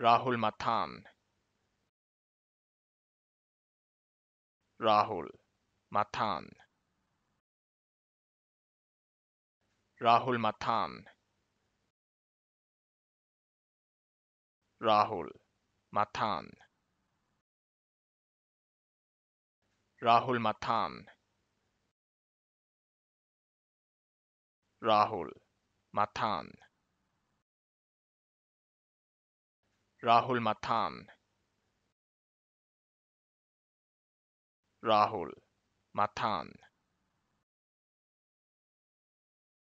Rahul Mathan. Rahul Mathan. Rahul Mathan. Rahul Mathan. Rahul Mathan. Rahul Mathan. Rahul Mathan. Rahul Mathan.